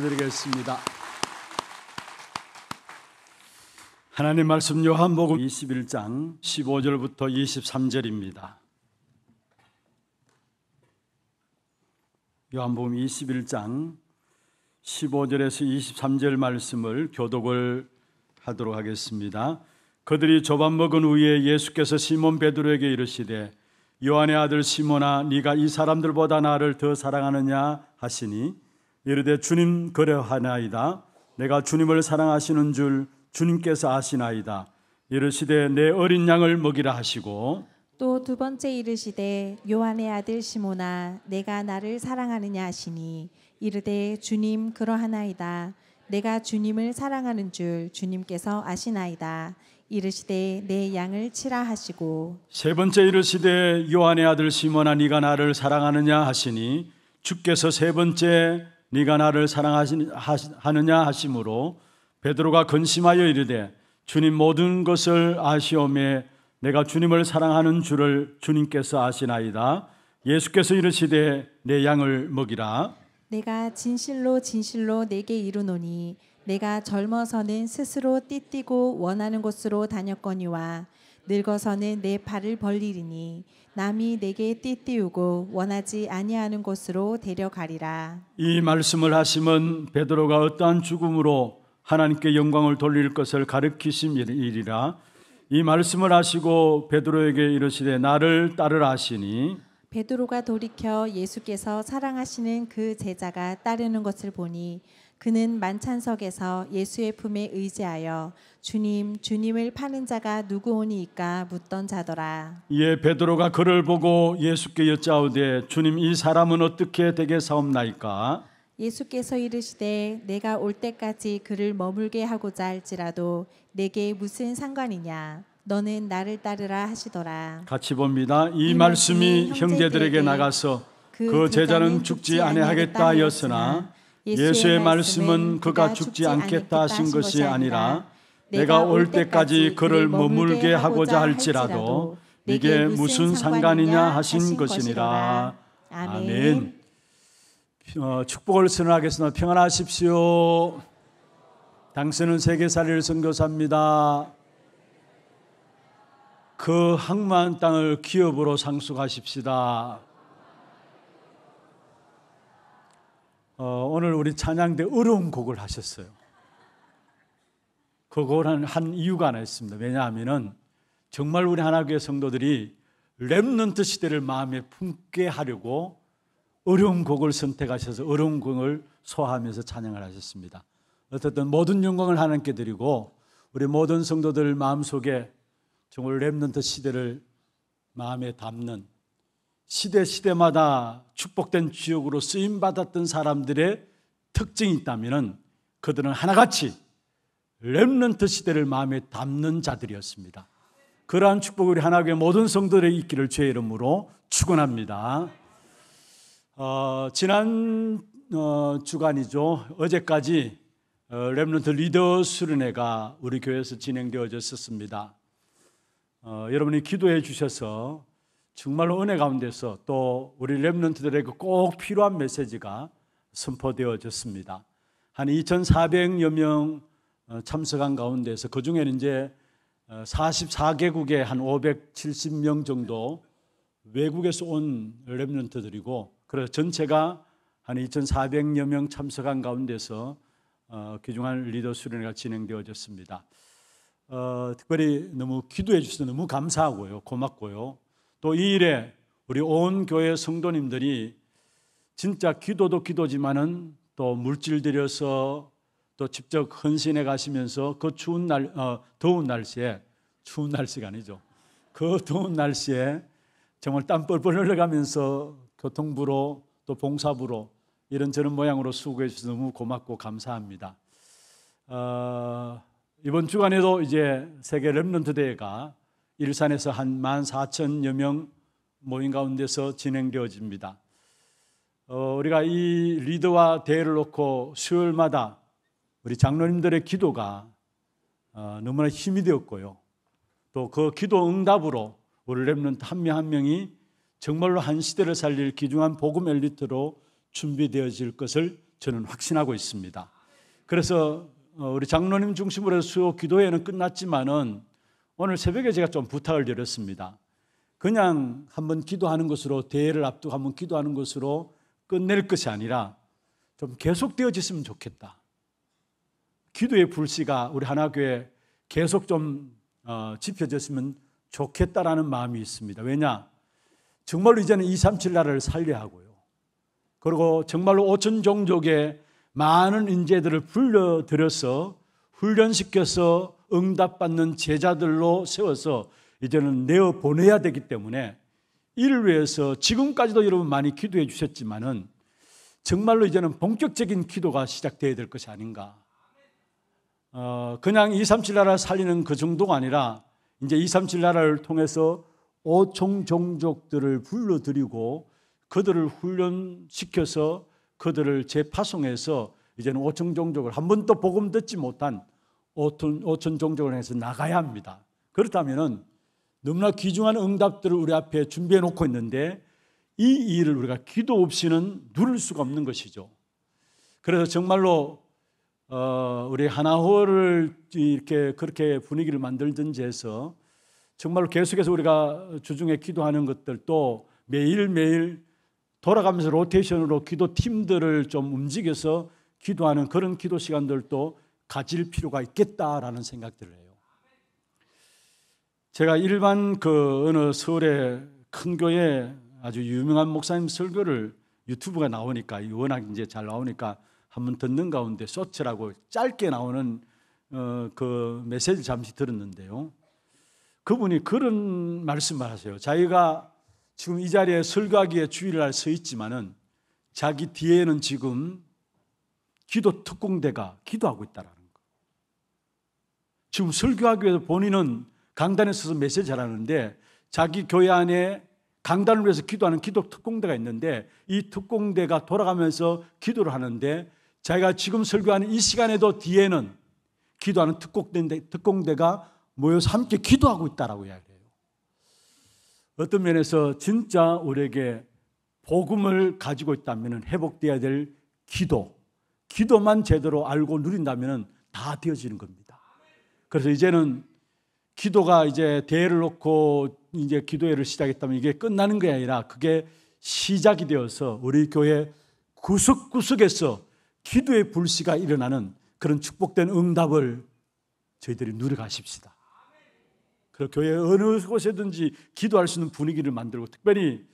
드리겠습니다. 하나님 말씀 요한복음 21장 15절부터 23절입니다. 요한복음 21장 15절에서 23절 말씀을 교독을 하도록 하겠습니다. 그들이 조밥 먹은 후에 예수께서 시몬 베드로에게 이르시되 요한의 아들 시몬아 네가 이 사람들보다 나를 더 사랑하느냐 하시니 이르되 주님 그려하나이다. 내가 주님을 사랑하시는 줄 주님께서 아시나이다. 이르시되 내 어린 양을 먹이라 하시고 또 두 번째 이르시되 요한의 아들 시모나 내가 나를 사랑하느냐 하시니 이르되 주님 그러하나이다. 내가 주님을 사랑하는 줄 주님께서 아시나이다. 이르시되 내 양을 치라 하시고 세 번째 이르시되 요한의 아들 시모나 네가 나를 사랑하느냐 하시니 주께서 세 번째 네가 나를 사랑하느냐 하심으로 베드로가 근심하여 이르되 주님 모든 것을 아시오매 내가 주님을 사랑하는 줄을 주님께서 아시나이다 예수께서 이르시되 내 양을 먹이라 내가 진실로 진실로 내게 이르노니 내가 젊어서는 스스로 띠띠고 원하는 곳으로 다녔거니와 늙어서는 내 발을 벌리리니 남이 내게 띠띠우고 원하지 아니하는 곳으로 데려가리라. 이 말씀을 하심은 베드로가 어떠한 죽음으로 하나님께 영광을 돌릴 것을 가르치심이라. 이 말씀을 하시고 베드로에게 이르시되 나를 따르라 하시니 베드로가 돌이켜 예수께서 사랑하시는 그 제자가 따르는 것을 보니 그는 만찬석에서 예수의 품에 의지하여 주님, 주님을 파는 자가 누구오니이까 묻던 자더라. 이에 베드로가 그를 보고 예수께 여짜오되 주님 이 사람은 어떻게 되게 사옵나이까? 예수께서 이르시되 내가 올 때까지 그를 머물게 하고자 할지라도 내게 무슨 상관이냐? 너는 나를 따르라 하시더라. 같이 봅니다. 이, 이 말씀이 형제들에게 나가서 그, 그 제자는 죽지 아니하겠다 였으나 예수의 말씀은 그가 죽지 않겠다 하신 것이 아니라 내가 올 때까지 그를 머물게 하고자 할지라도 이게 무슨 상관이냐 하신 것이니라. 아멘. 어, 축복을 선언하겠습니다. 평안하십시오. 당신은 세계사를 선교사입니다. 그 항만 땅을 기업으로 상속하십시다. 어, 오늘 우리 찬양대 어려운 곡을 하셨어요. 그거는 한 이유가 하나 있습니다. 왜냐하면 정말 우리 하나교회 성도들이 렘런트 시대를 마음에 품게 하려고 어려운 곡을 선택하셔서 어려운 곡을 소화하면서 찬양을 하셨습니다. 어쨌든 모든 영광을 하나님께 드리고 우리 모든 성도들 마음속에 정말 렘런트 시대를 마음에 담는 시대 시대마다 축복된 주역으로 쓰임 받았던 사람들의 특징이 있다면 그들은 하나같이 렘넌트 시대를 마음에 담는 자들이었습니다. 그러한 축복이 우리 하나교회 모든 성도들의 있기를 주의 이름으로 축원합니다. 어, 지난 어, 주간이죠. 어제까지 어, 렘넌트 리더 수련회가 우리 교회에서 진행되어졌었습니다. 어, 여러분이 기도해 주셔서 정말로 은혜 가운데서 또 우리 렘넌트들에게 꼭 필요한 메시지가 선포되어졌습니다. 한 2,400여 명 어, 참석한 가운데서 그 중에는 이제 4 4개국에한 570명 정도 외국에서 온 랩런트들이고 그래서 전체가 한 2,400여 명 참석한 가운데서 어, 귀중한 리더 수련회가 진행되어졌습니다. 어, 특별히 너무 기도해 주셔서 너무 감사하고요, 고맙고요. 또 이 일에 우리 온 교회 성도님들이 진짜 기도도 기도지만은 또 물질 들여서 또 직접 헌신해 가시면서 그 추운 날, 어, 더운 날씨에 추운 날씨가 아니죠. 그 더운 날씨에 정말 땀 뻘뻘 흘러가면서 교통부로 또 봉사부로 이런저런 모양으로 수고해 주셔서 너무 고맙고 감사합니다. 어, 이번 주간에도 이제 세계 랩런트 대회가 일산에서 한만4천여명 모임 가운데서 진행되어집니다. 어, 우리가 이 리더와 대회를 놓고 수요일마다 우리 장로님들의 기도가 어, 너무나 힘이 되었고요. 또 그 기도 응답으로 우리 랩런트 한명 한 명이 정말로 한 시대를 살릴 귀중한 복음 엘리트로 준비되어질 것을 저는 확신하고 있습니다. 그래서 어, 우리 장로님 중심으로 해서 수요 기도회는 끝났지만은 오늘 새벽에 제가 좀 부탁을 드렸습니다. 그냥 한번 기도하는 것으로 대회를 앞두고 한번 기도하는 것으로 끝낼 것이 아니라 좀 계속되어졌으면 좋겠다. 기도의 불씨가 우리 하나교회 계속 좀 어, 지펴졌으면 좋겠다라는 마음이 있습니다. 왜냐? 정말로 이제는 2, 3, 7날을 살려야 하고요. 그리고 정말로 5천 종족의 많은 인재들을 불려들여서 훈련시켜서 응답받는 제자들로 세워서 이제는 내어 보내야 되기 때문에 이를 위해서 지금까지도 여러분 많이 기도해 주셨지만은 정말로 이제는 본격적인 기도가 시작되어야 될 것이 아닌가 어, 그냥 2, 3, 7나라를 살리는 그 정도가 아니라 이제 2, 3, 7나라를 통해서 오총 종족들을 불러들이고 그들을 훈련시켜서 그들을 재파송해서 이제는 오천 종족을 한 번도 복음 듣지 못한 오천, 종족을 해서 나가야 합니다. 그렇다면은 너무나 귀중한 응답들을 우리 앞에 준비해 놓고 있는데 이 일을 우리가 기도 없이는 누를 수가 없는 것이죠. 그래서 정말로 어, 우리 하나호를 이렇게 그렇게 분위기를 만들든지 해서 정말 계속해서 우리가 주중에 기도하는 것들도 매일매일 돌아가면서 로테이션으로 기도 팀들을 좀 움직여서 기도하는 그런 기도 시간들도 가질 필요가 있겠다라는 생각들을 해요. 제가 일반 그 어느 서울의 큰 교회 아주 유명한 목사님 설교를 유튜브가 나오니까 워낙 이제 잘 나오니까 한번 듣는 가운데 쇼츠라고 짧게 나오는 어, 그 메시지 잠시 들었는데요. 그분이 그런 말씀을 하세요. 자기가 지금 이 자리에 설교하기에 주의를 할서 있지만은 자기 뒤에는 지금 기도 특공대가 기도하고 있다라는 거. 지금 설교하기 위해서 본인은 강단에 서서 메시지를 하는데 자기 교회 안에 강단을 위해서 기도하는 기도 특공대가 있는데 이 특공대가 돌아가면서 기도를 하는데 제가 지금 설교하는 이 시간에도 뒤에는 기도하는 특공대, 특공대가 모여서 함께 기도하고 있다라고 이야기해요. 어떤 면에서 진짜 우리에게 복음을 가지고 있다면 회복되어야 될 기도, 기도만 제대로 알고 누린다면 다 되어지는 겁니다. 그래서 이제는 기도가 이제 대회를 놓고 이제 기도회를 시작했다면 이게 끝나는 게 아니라 그게 시작이 되어서 우리 교회 구석구석에서 기도의 불씨가 일어나는 그런 축복된 응답을 저희들이 누려가십시다. 그리고 교회 어느 곳에든지 기도할 수 있는 분위기를 만들고 특별히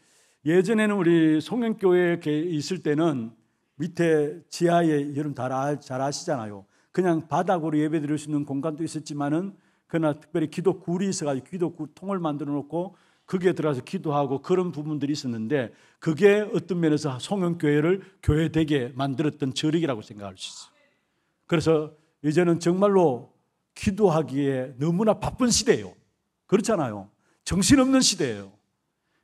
예전에는 우리 송영교회에 있을 때는 밑에 지하에 여러분 아, 잘 아시잖아요. 그냥 바닥으로 예배 드릴 수 있는 공간도 있었지만은 그러나 특별히 기도 굴이 있어가지고 기도 굴 통을 만들어 놓고 거기에 들어가서 기도하고 그런 부분들이 있었는데 그게 어떤 면에서 송영교회를 교회되게 만들었던 저력이라고 생각할 수 있어요. 그래서 이제는 정말로 기도하기에 너무나 바쁜 시대예요. 그렇잖아요. 정신없는 시대예요.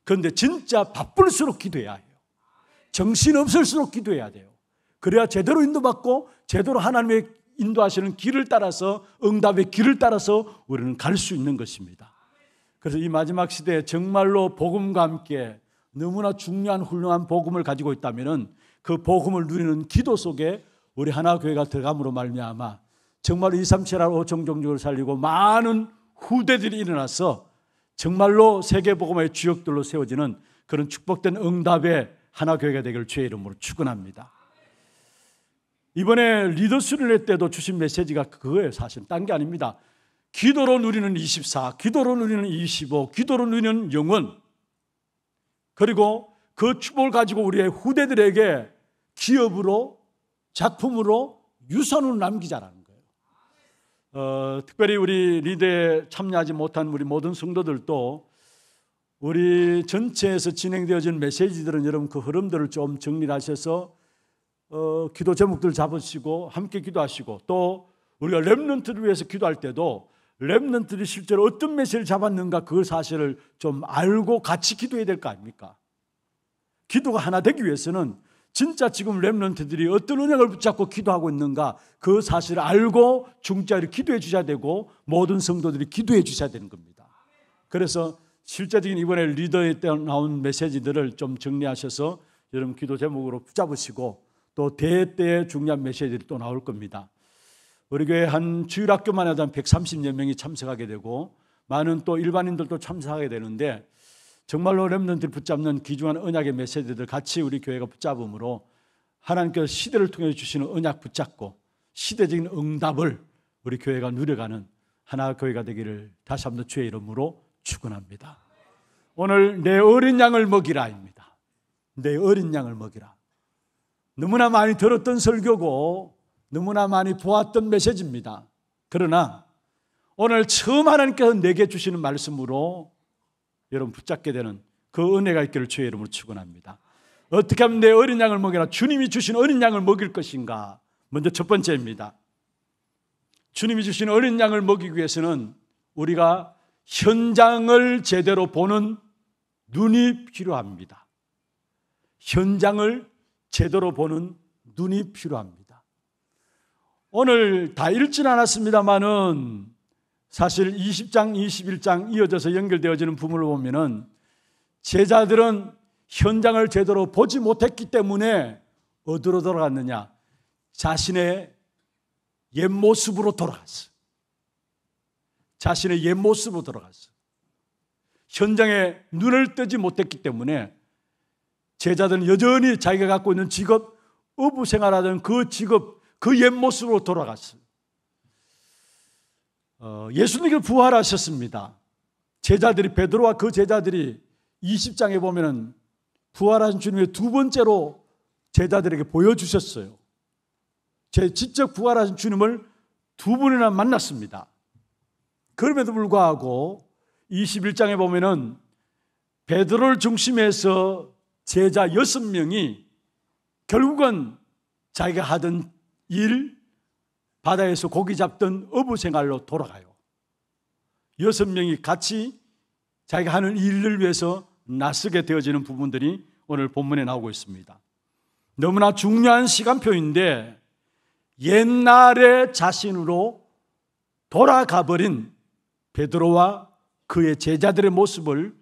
그런데 진짜 바쁠수록 기도해야 해요. 정신없을수록 기도해야 돼요. 그래야 제대로 인도받고 제대로 하나님의 인도하시는 길을 따라서 응답의 길을 따라서 우리는 갈 수 있는 것입니다. 그래서 이 마지막 시대에 정말로 복음과 함께 너무나 중요한 훌륭한 복음을 가지고 있다면은 그 복음을 누리는 기도 속에 우리 하나교회가 들어감으로 말미암아 정말 2, 3, 7, 8, 5천 종족을 살리고 많은 후대들이 일어나서 정말로 세계복음의 주역들로 세워지는 그런 축복된 응답의 하나교회가 되기를 주의 이름으로 축원합니다 이번에 리더 수련회 때도 주신 메시지가 그거예요 사실 딴 게 아닙니다 기도로 누리는 24, 기도로 누리는 25, 기도로 누리는 영원. 그리고 그 축복을 가지고 우리의 후대들에게 기업으로, 작품으로 유선으로 남기자라는 거예요. 어, 특별히 우리 리드에 참여하지 못한 우리 모든 성도들도 우리 전체에서 진행되어진 메시지들은 여러분 그 흐름들을 좀 정리하셔서 를 어, 기도 제목들 잡으시고 함께 기도하시고 또 우리가 렘런트를 위해서 기도할 때도 랩런트들이 실제로 어떤 메시지를 잡았는가 그 사실을 좀 알고 같이 기도해야 될 거 아닙니까? 기도가 하나 되기 위해서는 진짜 지금 랩런트들이 어떤 은약을 붙잡고 기도하고 있는가 그 사실을 알고 중짜를 기도해 주셔야 되고 모든 성도들이 기도해 주셔야 되는 겁니다. 그래서 실제적인 이번에 리더에 나온 메시지들을 좀 정리하셔서 여러분 기도 제목으로 붙잡으시고 또대때 중요한 메시지들이 또 나올 겁니다. 우리 교회 한 주일학교만 해도 한 130여 명이 참석하게 되고 많은 또 일반인들도 참석하게 되는데 정말로 렘런들 붙잡는 귀중한 언약의 메시지들 같이 우리 교회가 붙잡음으로 하나님께서 시대를 통해 주시는 언약 붙잡고 시대적인 응답을 우리 교회가 누려가는 하나 교회가 되기를 다시 한번 주의 이름으로 축원합니다. 오늘 내 어린 양을 먹이라입니다. 내 어린 양을 먹이라. 너무나 많이 들었던 설교고 너무나 많이 보았던 메시지입니다. 그러나 오늘 처음 하나님께서 내게 주시는 말씀으로 여러분 붙잡게 되는 그 은혜가 있기를 주의 이름으로 축원합니다. 어떻게 하면 내 어린 양을 먹이나 주님이 주신 어린 양을 먹일 것인가? 먼저 첫 번째입니다. 주님이 주신 어린 양을 먹이기 위해서는 우리가 현장을 제대로 보는 눈이 필요합니다. 현장을 제대로 보는 눈이 필요합니다. 오늘 다 읽진 않았습니다만은 사실 20장, 21장 이어져서 연결되어지는 부분을 보면은 제자들은 현장을 제대로 보지 못했기 때문에 어디로 돌아갔느냐? 자신의 옛 모습으로 돌아갔어. 자신의 옛 모습으로 돌아갔어. 현장에 눈을 뜨지 못했기 때문에 제자들은 여전히 자기가 갖고 있는 직업, 어부 생활하던 그 직업, 그옛 모습으로 돌아갔어요. 어, 예수님께서 부활하셨습니다. 제자들이 베드로와 그 제자들이 20장에 보면은 부활하신 주님의 두 번째로 제자들에게 보여주셨어요. 제 직접 부활하신 주님을 두 분이나 만났습니다. 그럼에도 불구하고 21장에 보면은 베드로를 중심해서 제자 6명이 결국은 자기가 하던 일, 바다에서 고기 잡던 어부 생활로 돌아가요. 여섯 명이 같이 자기가 하는 일을 위해서 나서게 되어지는 부분들이 오늘 본문에 나오고 있습니다. 너무나 중요한 시간표인데 옛날의 자신으로 돌아가 버린 베드로와 그의 제자들의 모습을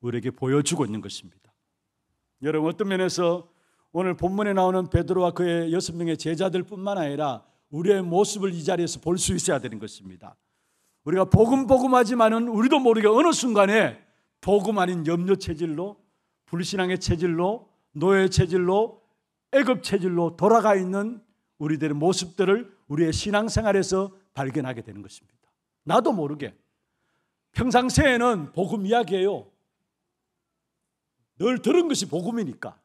우리에게 보여주고 있는 것입니다. 여러분 어떤 면에서 오늘 본문에 나오는 베드로와 그의 여섯 명의 제자들뿐만 아니라 우리의 모습을 이 자리에서 볼 수 있어야 되는 것입니다. 우리가 보금보금하지만은 우리도 모르게 어느 순간에 보금 아닌 염려 체질로 불신앙의 체질로 노예 체질로 애급 체질로 돌아가 있는 우리들의 모습들을 우리의 신앙생활에서 발견하게 되는 것입니다. 나도 모르게 평상시에는 복음 이야기예요. 늘 들은 것이 복음이니까.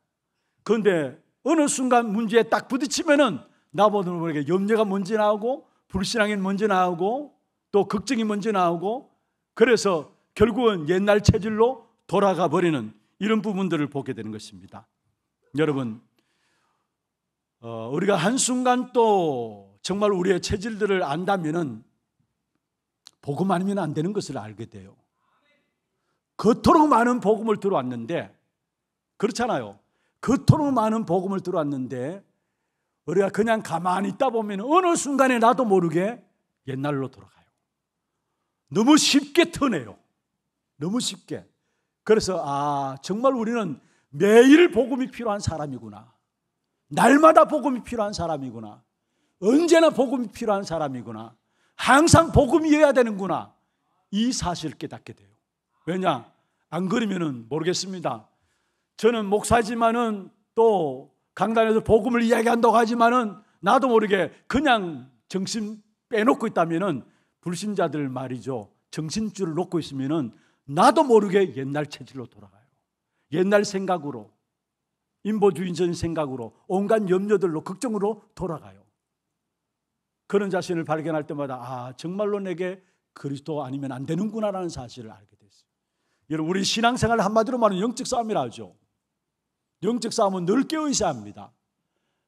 그런데 어느 순간 문제에 딱 부딪히면은 나보다 모르게 염려가 먼저 나오고 불신앙이 먼저 나오고 또 걱정이 먼저 나오고 그래서 결국은 옛날 체질로 돌아가 버리는 이런 부분들을 보게 되는 것입니다. 여러분, 어, 우리가 한순간 또 정말 우리의 체질들을 안다면은 복음 아니면 안 되는 것을 알게 돼요. 그토록 많은 복음을 들어왔는데 그렇잖아요. 그토록 많은 복음을 들어왔는데 우리가 그냥 가만히 있다 보면 어느 순간에 나도 모르게 옛날로 돌아가요. 너무 쉽게 터네요. 너무 쉽게. 그래서 아, 정말 우리는 매일 복음이 필요한 사람이구나. 날마다 복음이 필요한 사람이구나. 언제나 복음이 필요한 사람이구나. 항상 복음이어야 되는구나. 이 사실을 깨닫게 돼요. 왜냐? 안 그러면은 모르겠습니다. 저는 목사지만은 또 강단에서 복음을 이야기한다고 하지만은 나도 모르게 그냥 정신 빼놓고 있다면은 불신자들 말이죠. 정신줄을 놓고 있으면은 나도 모르게 옛날 체질로 돌아가요. 옛날 생각으로 인보주의적인 생각으로 온갖 염려들로 걱정으로 돌아가요. 그런 자신을 발견할 때마다 아 정말로 내게 그리스도 아니면 안 되는구나라는 사실을 알게 됐어요. 여러분 우리 신앙생활 한마디로 말하면 영적 싸움이라 하죠. 영적 싸움은 늘깨어있어야 합니다.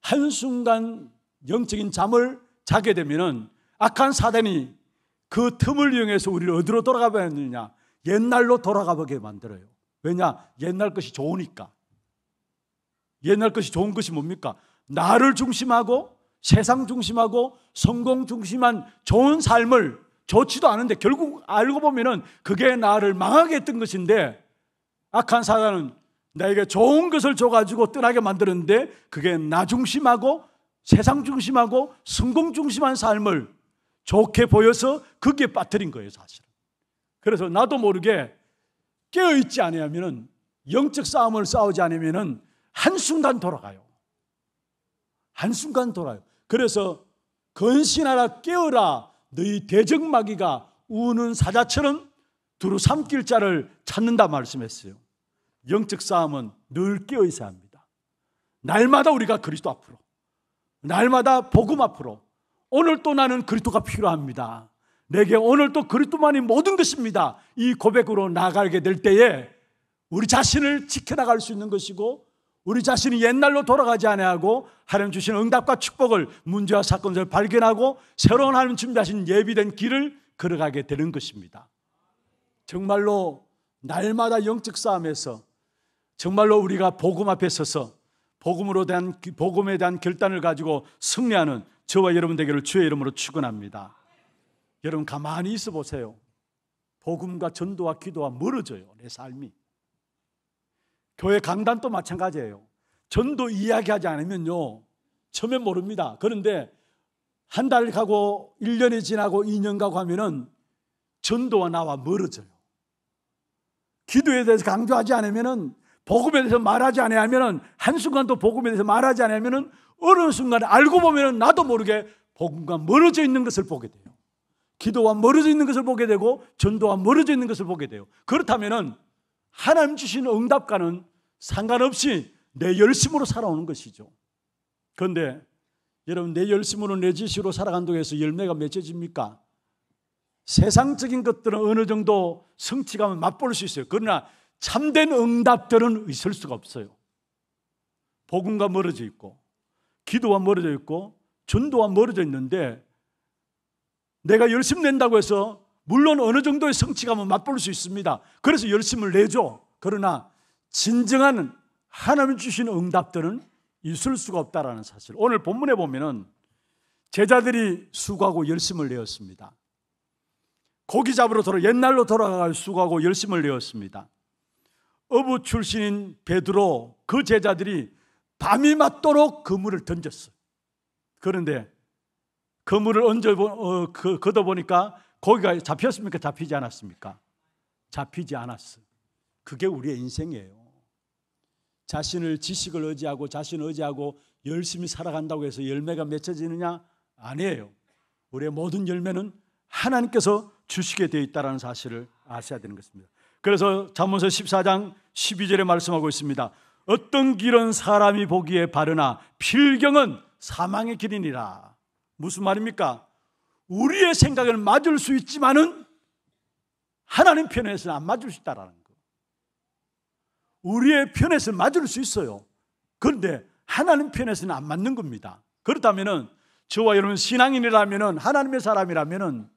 한순간 영적인 잠을 자게 되면은 악한 사단이 그 틈을 이용해서 우리를 어디로 돌아가 버리느냐? 옛날로 돌아가 보게 만들어요. 왜냐? 옛날 것이 좋으니까. 옛날 것이 좋은 것이 뭡니까? 나를 중심하고 세상 중심하고 성공 중심한 좋은 삶을 좋지도 않은데 결국 알고 보면은 그게 나를 망하게 했던 것인데 악한 사단은 나에게 좋은 것을 줘가지고 떠나게 만드는데 그게 나 중심하고 세상 중심하고 성공 중심한 삶을 좋게 보여서 그게 빠뜨린 거예요, 사실은. 그래서 나도 모르게 깨어있지 않으면 영적 싸움을 싸우지 않으면 한순간 돌아가요. 한순간 돌아요. 그래서 근신하라 깨어라 너희 대적마귀가 우는 사자처럼 두루 삼킬 자를 찾는다 말씀했어요. 영적 싸움은 늘깨어 있어야 합니다. 날마다 우리가 그리스도 앞으로, 날마다 복음 앞으로, 오늘 또 나는 그리스도가 필요합니다. 내게 오늘 또 그리스도만이 모든 것입니다. 이 고백으로 나가게 될 때에 우리 자신을 지켜나갈 수 있는 것이고 우리 자신이 옛날로 돌아가지 아하고 하나님 주신 응답과 축복을 문제와 사건을 발견하고 새로운 하나님 준비하신 예비된 길을 걸어가게 되는 것입니다. 정말로 날마다 영적 싸움에서 정말로 우리가 복음 앞에 서서 복음으로 대한 복음에 대한 결단을 가지고 승리하는 저와 여러분 되기를 주의 이름으로 축원합니다. 여러분 가만히 있어 보세요. 복음과 전도와 기도와 멀어져요. 내 삶이. 교회 강단도 마찬가지예요. 전도 이야기하지 않으면요. 처음엔 모릅니다. 그런데 한 달 가고 1년이 지나고 2년 가고 하면은 전도와 나와 멀어져요. 기도에 대해서 강조하지 않으면은 복음에 대해서 말하지 않으면은 한순간도 복음에 대해서 말하지 않으면은 어느 순간 알고 보면은 나도 모르게 복음과 멀어져 있는 것을 보게 돼요. 기도와 멀어져 있는 것을 보게 되고 전도와 멀어져 있는 것을 보게 돼요. 그렇다면은 하나님 주신 응답과는 상관없이 내 열심으로 살아오는 것이죠. 그런데 여러분 내 열심으로 내 지시로 살아간다고 해서 열매가 맺혀집니까? 세상적인 것들은 어느 정도 성취감을 맛볼 수 있어요. 그러나 참된 응답들은 있을 수가 없어요. 복음과 멀어져 있고 기도와 멀어져 있고 전도와 멀어져 있는데 내가 열심 히 낸다고 해서 물론 어느 정도의 성취감은 맛볼 수 있습니다. 그래서 열심을 내죠. 그러나 진정한 하나님 주신 응답들은 있을 수가 없다라는 사실. 오늘 본문에 보면은 제자들이 수고하고 열심을 내었습니다. 고기 잡으러 돌아 옛날로 돌아갈 수고하고 열심을 내었습니다. 어부 출신인 베드로 그 제자들이 밤이 맞도록 그물을 던졌어. 그런데 그물을 얹어 어, 그, 걷어 보니까 거기가 잡혔습니까? 잡히지 않았습니까? 잡히지 않았어. 그게 우리의 인생이에요. 자신을 지식을 의지하고 자신을 의지하고 열심히 살아간다고 해서 열매가 맺혀지느냐? 아니에요. 우리의 모든 열매는 하나님께서 주시게 되어 있다는 사실을 아셔야 되는 것입니다. 그래서 잠언서 14장 12절에 말씀하고 있습니다. 어떤 길은 사람이 보기에 바르나 필경은 사망의 길이니라. 무슨 말입니까? 우리의 생각을 맞을 수 있지만은 하나님 편에서는 안 맞을 수 있다라는 거. 우리의 편에서 맞을 수 있어요. 그런데 하나님 편에서는 안 맞는 겁니다. 그렇다면은 저와 여러분 신앙인이라면은 하나님의 사람이라면은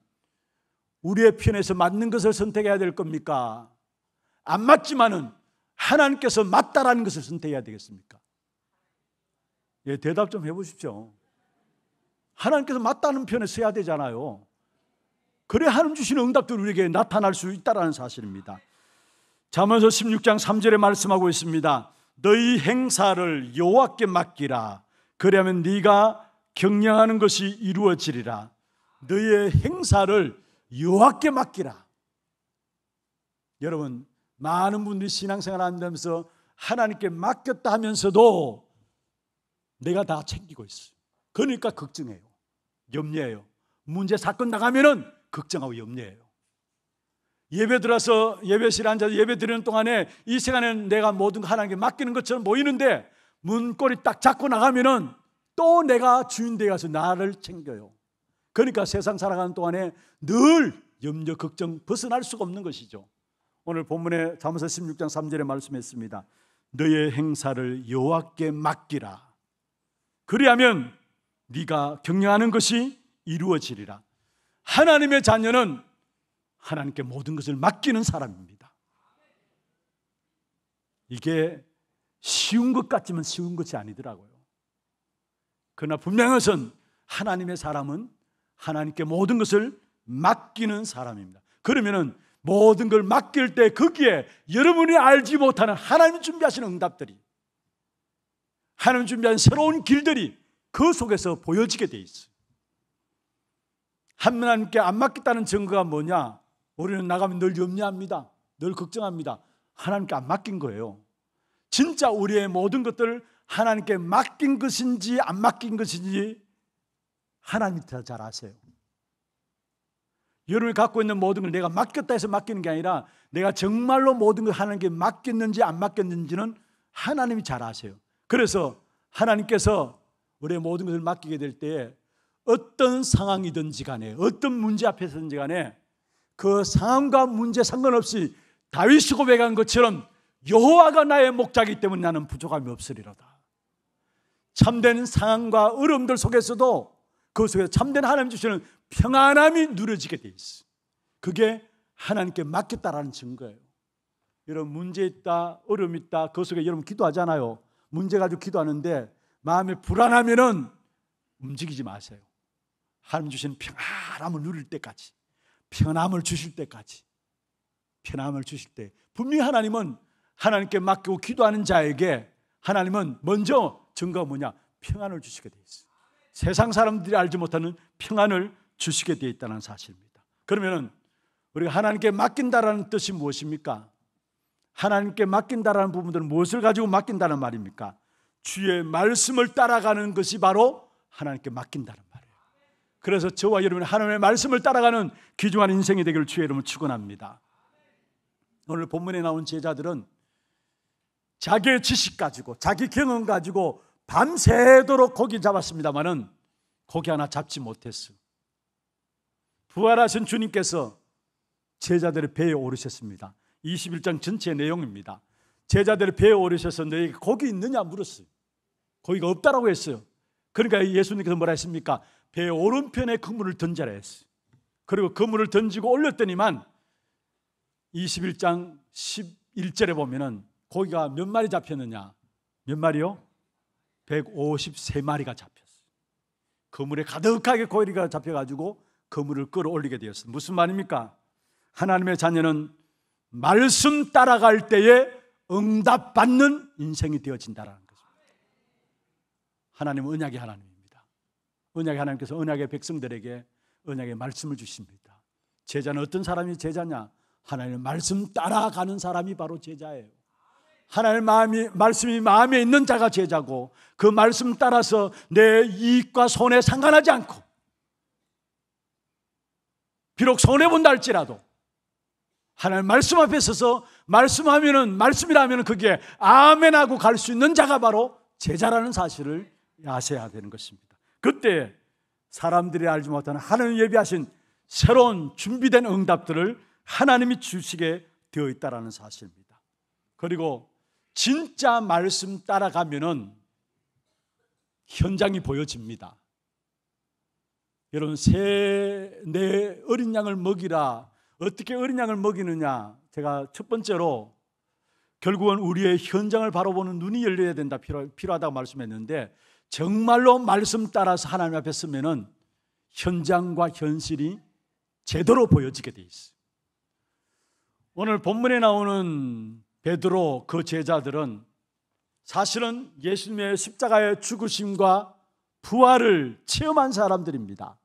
우리의 편에서 맞는 것을 선택해야 될 겁니까? 안 맞지만은 하나님께서 맞다라는 것을 선택해야 되겠습니까? 예, 대답 좀 해보십시오. 하나님께서 맞다는 편에 서야 되잖아요. 그래 하나님 주시는 응답들 우리에게 나타날 수 있다라는 사실입니다. 잠언서 16장 3절에 말씀하고 있습니다. 너희 행사를 여호와께 맡기라. 그러면 네가 경영하는 것이 이루어지리라. 너희의 행사를 여호와께 맡기라. 여러분 많은 분들이 신앙생활 한다면서 하나님께 맡겼다 하면서도 내가 다 챙기고 있어. 그러니까 걱정해요. 염려해요. 문제 사건 나가면은 걱정하고 염려해요. 예배 들어서 예배실에 앉아서 예배 드리는 동안에 이 시간에는 내가 모든 거 하나님께 맡기는 것처럼 보이는데 문고리 딱 잡고 나가면은 또 내가 주인 되 가서 나를 챙겨요. 그러니까 세상 살아가는 동안에 늘 염려, 걱정 벗어날 수가 없는 것이죠. 오늘 본문에 잠언서 16장 3절에 말씀했습니다. 너의 행사를 여호와께 맡기라. 그리하면 네가 경영하는 것이 이루어지리라. 하나님의 자녀는 하나님께 모든 것을 맡기는 사람입니다. 이게 쉬운 것 같지만 쉬운 것이 아니더라고요. 그러나 분명한 것은 하나님의 사람은 하나님께 모든 것을 맡기는 사람입니다. 그러면은 모든 걸 맡길 때 거기에 여러분이 알지 못하는 하나님 준비하시 응답들이 하나님 준비한 새로운 길들이 그 속에서 보여지게 돼있어 하나님께 안 맡겼다는 증거가 뭐냐? 우리는 나가면 늘 염려합니다. 늘 걱정합니다. 하나님께 안 맡긴 거예요. 진짜 우리의 모든 것들 하나님께 맡긴 것인지 안 맡긴 것인지 하나님 더잘 아세요. 여러분이 갖고 있는 모든 걸 내가 맡겼다 해서 맡기는 게 아니라 내가 정말로 모든 걸 하나님께 맡겼는지 안 맡겼는지는 하나님이 잘 아세요. 그래서 하나님께서 우리의 모든 것을 맡기게 될 때 어떤 상황이든지 간에 어떤 문제 앞에서든지 간에 그 상황과 문제 상관없이 다윗이 고백한 것처럼 여호와가 나의 목자기 때문에 나는 부족함이 없으리로다. 참된 상황과 어려움들 속에서도 그 속에서 참된 하나님 주시는 평안함이 누려지게 돼 있어. 그게 하나님께 맡겼다라는 증거예요. 여러분 문제 있다, 어려움 있다, 그 속에 여러분 기도하잖아요. 문제 가지고 기도하는데 마음이 불안하면은 움직이지 마세요. 하나님 주신 평안함을 누릴 때까지, 편함을 주실 때까지, 편함을 주실 때 분명히 하나님은 하나님께 맡기고 기도하는 자에게 하나님은 먼저 증거 뭐냐? 평안을 주시게 돼 있어요. 세상 사람들이 알지 못하는 평안을 주시게 되어 있다는 사실입니다. 그러면 우리가 하나님께 맡긴다라는 뜻이 무엇입니까? 하나님께 맡긴다라는 부분들은 무엇을 가지고 맡긴다는 말입니까? 주의 말씀을 따라가는 것이 바로 하나님께 맡긴다는 말이에요. 그래서 저와 여러분 하나님의 말씀을 따라가는 귀중한 인생이 되기를 주의 이름을 축원합니다. 오늘 본문에 나온 제자들은 자기의 지식 가지고 자기 경험 가지고 밤새도록 고기 잡았습니다만은 고기 하나 잡지 못했어. 부활하신 주님께서 제자들의 배에 오르셨습니다. 21장 전체 내용입니다. 제자들의 배에 오르셔서 너에게 고기 있느냐 물었어요. 고기가 없다라고 했어요. 그러니까 예수님께서 뭐라 했습니까? 배 오른편에 그물을 던져라 했어요. 그리고 그물을 던지고 올렸더니만 21장 11절에 보면은 고기가 몇 마리 잡혔느냐? 몇 마리요? 153마리가 잡혔어요. 그물에 가득하게 고리가 잡혀가지고 그물을 끌어올리게 되었어요. 무슨 말입니까? 하나님의 자녀는 말씀 따라갈 때에 응답받는 인생이 되어진다라는 것입니다. 하나님은 언약의 하나님입니다. 언약의 하나님께서 언약의 백성들에게 언약의 말씀을 주십니다. 제자는 어떤 사람이 제자냐? 하나님의 말씀 따라가는 사람이 바로 제자예요. 하나님의 마음이, 말씀이 마음에 있는 자가 제자고 그 말씀 따라서 내 이익과 손에 상관하지 않고 비록 손해본다 할지라도 하나님 말씀 앞에 서서 말씀하면은 말씀이라면은 그게 아멘하고 갈 수 있는 자가 바로 제자라는 사실을 아셔야 되는 것입니다. 그때 사람들이 알지 못하는 하나님 예비하신 새로운 준비된 응답들을 하나님이 주시게 되어 있다라는 사실입니다. 그리고 진짜 말씀 따라가면은 현장이 보여집니다. 여러분 새내 어린 양을 먹이라 어떻게 어린 양을 먹이느냐 제가 첫 번째로 결국은 우리의 현장을 바라보는 눈이 열려야 된다 필요하다고 말씀했는데 정말로 말씀 따라서 하나님 앞에 서면은 현장과 현실이 제대로 보여지게 돼있어 오늘 본문에 나오는 베드로 그 제자들은 사실은 예수님의 십자가의 죽으심과 부활을 체험한 사람들입니다.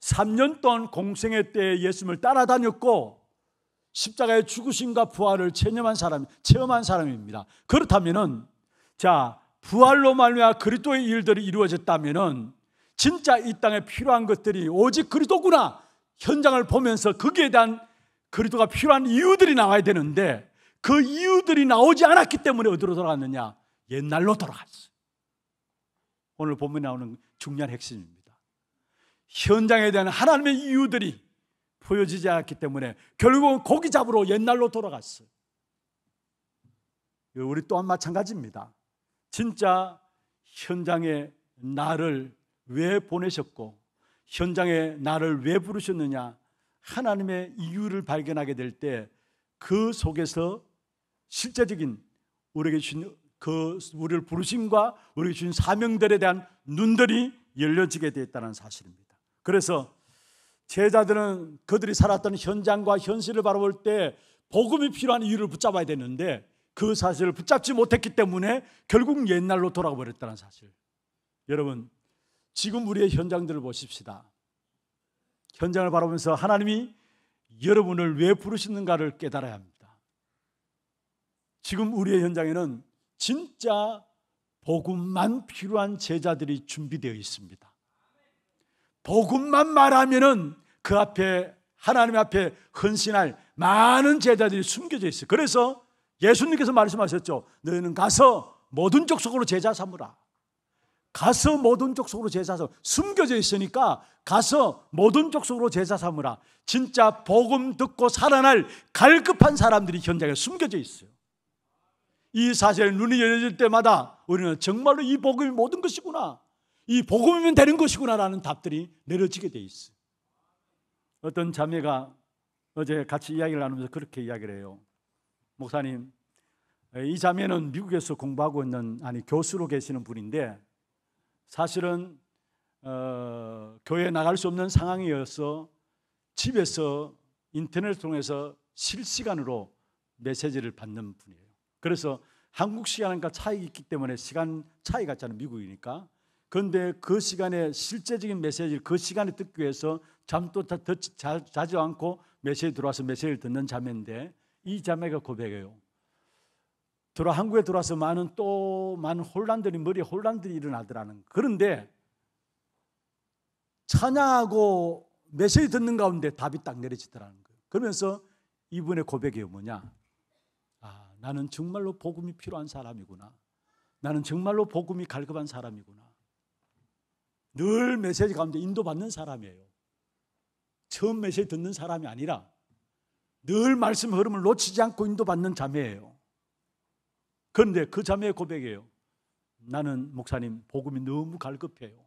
3년 동안 공생의 때 예수님을 따라다녔고 십자가의 죽으심과 부활을 체험한 사람 체험한 사람입니다. 그렇다면은 자, 부활로 말미암아 그리스도의 일들이 이루어졌다면은 진짜 이 땅에 필요한 것들이 오직 그리스도구나. 현장을 보면서 거기에 대한 그리스도가 필요한 이유들이 나와야 되는데 그 이유들이 나오지 않았기 때문에 어디로 돌아갔느냐? 옛날로 돌아갔어요. 오늘 본문에 나오는 중요한 핵심입니다. 현장에 대한 하나님의 이유들이 보여지지 않았기 때문에 결국은 고기 잡으러 옛날로 돌아갔어요. 우리 또한 마찬가지입니다. 진짜 현장에 나를 왜 보내셨고 현장에 나를 왜 부르셨느냐 하나님의 이유를 발견하게 될 때 그 속에서 실제적인 우리에게 주신 그 우리를 부르심과 우리에게 주신 사명들에 대한 눈들이 열려지게 되었다는 사실입니다. 그래서 제자들은 그들이 살았던 현장과 현실을 바라볼 때 복음이 필요한 이유를 붙잡아야 되는데 그 사실을 붙잡지 못했기 때문에 결국 옛날로 돌아가 버렸다는 사실. 여러분, 지금 우리의 현장들을 보십시다. 현장을 바라보면서 하나님이 여러분을 왜 부르시는가를 깨달아야 합니다. 지금 우리의 현장에는 진짜 복음만 필요한 제자들이 준비되어 있습니다. 복음만 말하면은 그 앞에 하나님 앞에 헌신할 많은 제자들이 숨겨져 있어요. 그래서 예수님께서 말씀하셨죠. 너희는 가서 모든 족속으로 제자 삼으라. 가서 모든 족속으로 제사 삼 숨겨져 있으니까 가서 모든 족속으로 제사 삼으라. 진짜 복음 듣고 살아날 갈급한 사람들이 현장에 숨겨져 있어요. 이 사실에 눈이 열려질 때마다 우리는 정말로 이 복음이 모든 것이구나. 이 복음이면 되는 것이구나라는 답들이 내려지게 돼있어 어떤 자매가 어제 같이 이야기를 나누면서 그렇게 이야기를 해요. 목사님, 이 자매는 미국에서 공부하고 있는 아니 교수로 계시는 분인데 사실은 어, 교회에 나갈 수 없는 상황이어서 집에서 인터넷을 통해서 실시간으로 메시지를 받는 분이에요. 그래서 한국 시간과 차이 가 있기 때문에 시간 차이가 있잖아요. 미국이니까. 그런데 그 시간에 실제적인 메시지를 그 시간에 듣기 위해서 잠도 다, 더, 자, 자지 않고 메시지 들어와서 메시지를 듣는 자매인데 이 자매가 고백해요. 들어 한국에 들어와서 많은 또 많은 혼란들이 머리에 혼란들이 일어나더라는 그런데 찬양하고 메시지 듣는 가운데 답이 딱 내려지더라는 거예요. 그러면서 이분의 고백이 뭐냐? 나는 정말로 복음이 필요한 사람이구나. 나는 정말로 복음이 갈급한 사람이구나. 늘 메시지 가운데 인도받는 사람이에요. 처음 메시지 듣는 사람이 아니라 늘 말씀 흐름을 놓치지 않고 인도받는 자매예요. 그런데 그 자매의 고백이에요. 나는 목사님 복음이 너무 갈급해요.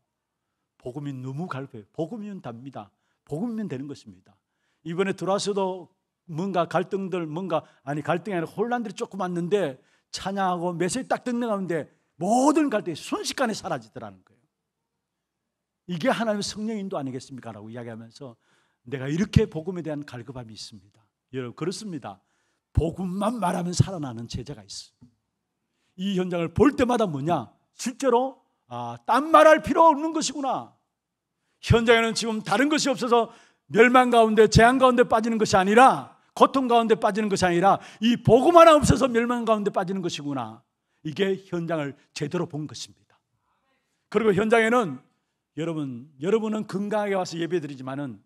복음이 너무 갈급해요. 복음이면 답니다. 복음이면 되는 것입니다. 이번에 들어와서도 뭔가 갈등들 뭔가 아니 갈등이 아니라 혼란들이 조금 왔는데 찬양하고 메시지 딱 듣는 가운데 모든 갈등이 순식간에 사라지더라는 거예요. 이게 하나님의 성령 인도 아니겠습니까라고 이야기하면서 내가 이렇게 복음에 대한 갈급함이 있습니다. 여러분 그렇습니다. 복음만 말하면 살아나는 제자가 있어. 이 현장을 볼 때마다 뭐냐? 실제로 아, 딴 말할 필요 없는 것이구나. 현장에는 지금 다른 것이 없어서 멸망 가운데 재앙 가운데 빠지는 것이 아니라 고통 가운데 빠지는 것이 아니라 이 복음 하나 없어서 멸망 가운데 빠지는 것이구나. 이게 현장을 제대로 본 것입니다. 그리고 현장에는 여러분, 여러분은 건강하게 와서 예배드리지만은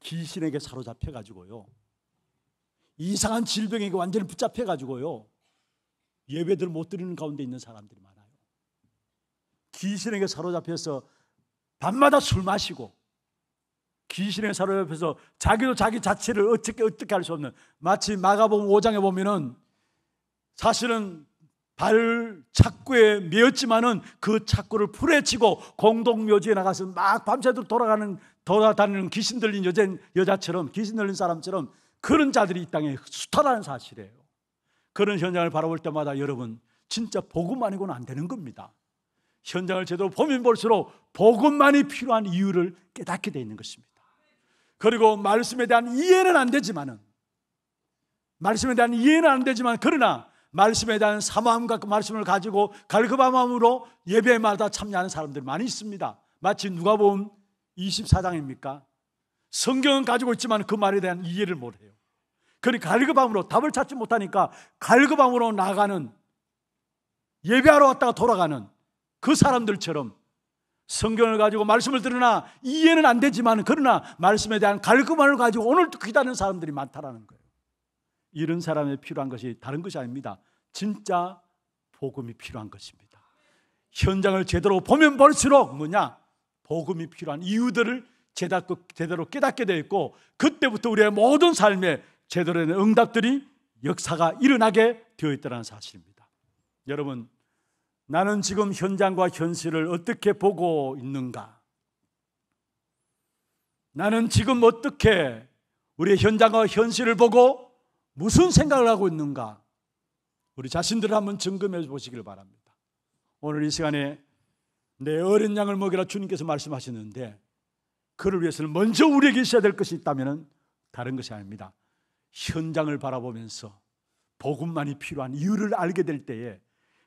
귀신에게 사로잡혀 가지고요. 이상한 질병에게 완전히 붙잡혀 가지고요. 예배들을 못 드리는 가운데 있는 사람들이 많아요. 귀신에게 사로잡혀서 밤마다 술 마시고 귀신의 사로잡혀서 자기도 자기 자체를 어떻게 어떻게 할 수 없는 마치 마가복음 5장에 보면은 사실은 발 착구에 매었지만은그 착구를 풀어 치고 공동 묘지에 나가서 막 밤새도록 돌아가는 돌아다니는 귀신 들린 여자 여자처럼 귀신 들린 사람처럼 그런 자들이 이 땅에 수타라는 사실이에요. 그런 현장을 바라볼 때마다 여러분 진짜 복음 아니고는 안 되는 겁니다. 현장을 제대로 보면 볼수록 복음만이 필요한 이유를 깨닫게 되어 있는 것입니다. 그리고 말씀에 대한 이해는 안 되지만은 말씀에 대한 이해는 안 되지만 그러나 말씀에 대한 사모함과 말씀을 가지고 갈급함으로 예배마다 참여하는 사람들이 많이 있습니다. 마치 누가복음 24장입니까? 성경은 가지고 있지만 그 말에 대한 이해를 못해요. 그러니 갈급함으로 답을 찾지 못하니까 갈급함으로 나가는 예배하러 왔다가 돌아가는 그 사람들처럼 성경을 가지고 말씀을 들으나 이해는 안 되지만 그러나 말씀에 대한 갈구함을 가지고 오늘도 귀다리는 사람들이 많다라는 거예요. 이런 사람에 필요한 것이 다른 것이 아닙니다. 진짜 복음이 필요한 것입니다. 현장을 제대로 보면 볼수록 뭐냐? 복음이 필요한 이유들을 제대로 깨닫게 되어 고 그때부터 우리의 모든 삶에 제대로 된 응답들이 역사가 일어나게 되어 있다는 사실입니다. 여러분 나는 지금 현장과 현실을 어떻게 보고 있는가? 나는 지금 어떻게 우리의 현장과 현실을 보고 무슨 생각을 하고 있는가? 우리 자신들을 한번 점검해 보시길 바랍니다. 오늘 이 시간에 내 어린 양을 먹이라 주님께서 말씀하시는데 그를 위해서는 먼저 우리에게 있어야 될 것이 있다면 다른 것이 아닙니다. 현장을 바라보면서 복음만이 필요한 이유를 알게 될 때에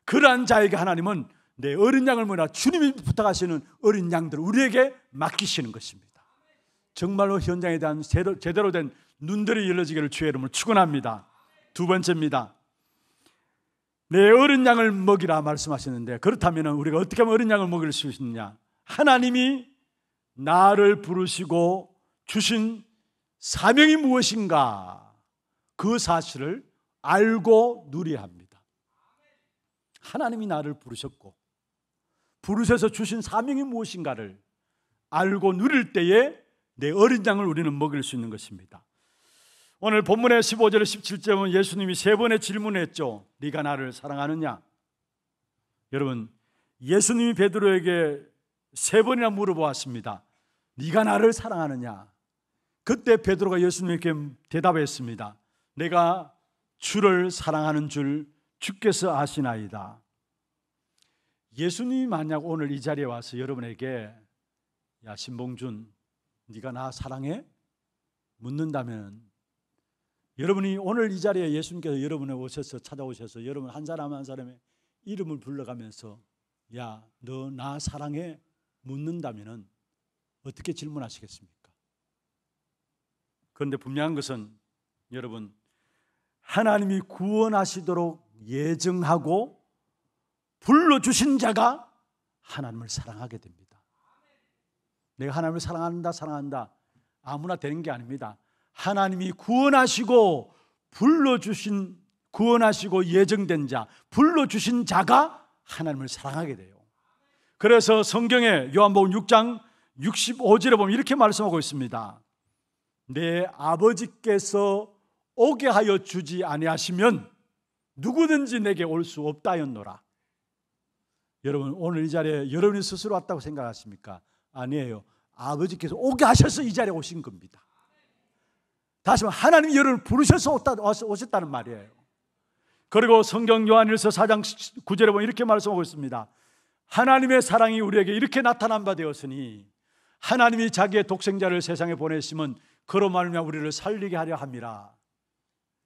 그러한 자에게 하나님은 내 어린 양을 뭐라 주님이 부탁하시는 어린 양들을 우리에게 맡기시는 것입니다. 정말로 현장에 대한 제대로, 제대로 된 눈들이 열려지기를 주의 이름을 축원합니다. 두 번째입니다. 내 어린 양을 먹이라 말씀하시는데 그렇다면 우리가 어떻게 하면 어린 양을 먹일 수 있느냐? 하나님이 나를 부르시고 주신 사명이 무엇인가? 그 사실을 알고 누려 합니다. 하나님이 나를 부르셨고 부르셔서 주신 사명이 무엇인가를 알고 누릴 때에 내 어린 양을 우리는 먹일 수 있는 것입니다. 오늘 본문의 15절 17절은 예수님이 세 번의 질문했죠. 네가 나를 사랑하느냐? 여러분, 예수님이 베드로에게 세 번이나 물어보았습니다. 네가 나를 사랑하느냐? 그때 베드로가 예수님께 대답했습니다. 내가 주를 사랑하는 줄 주께서 아시나이다. 예수님이 만약 오늘 이 자리에 와서 여러분에게 야 신봉준 네가 나 사랑해? 묻는다면 여러분이 오늘 이 자리에 예수님께서 여러분을 오셔서 찾아오셔서 여러분 한 사람 한 사람의 이름을 불러가면서 야 너 나 사랑해? 묻는다면은 어떻게 질문하시겠습니까? 그런데 분명한 것은 여러분 하나님이 구원하시도록 예정하고 불러주신 자가 하나님을 사랑하게 됩니다. 내가 하나님을 사랑한다, 사랑한다. 아무나 되는 게 아닙니다. 하나님이 구원하시고 불러주신, 구원하시고 예정된 자, 불러주신 자가 하나님을 사랑하게 돼요. 그래서 성경에 요한복음 6장 65절에 보면 이렇게 말씀하고 있습니다. 내 아버지께서 오게 하여 주지 아니하시면 누구든지 내게 올 수 없다였노라. 여러분 오늘 이 자리에 여러분이 스스로 왔다고 생각하십니까? 아니에요. 아버지께서 오게 하셔서 이 자리에 오신 겁니다. 다시 말해 하나님 여러분을 부르셔서 오셨다는 말이에요. 그리고 성경 요한일서 4장 9절에 보면 이렇게 말씀하고 있습니다. 하나님의 사랑이 우리에게 이렇게 나타난 바 되었으니 하나님이 자기의 독생자를 세상에 보내시면 그로 말미암아 우리를 살리게 하려 함이라.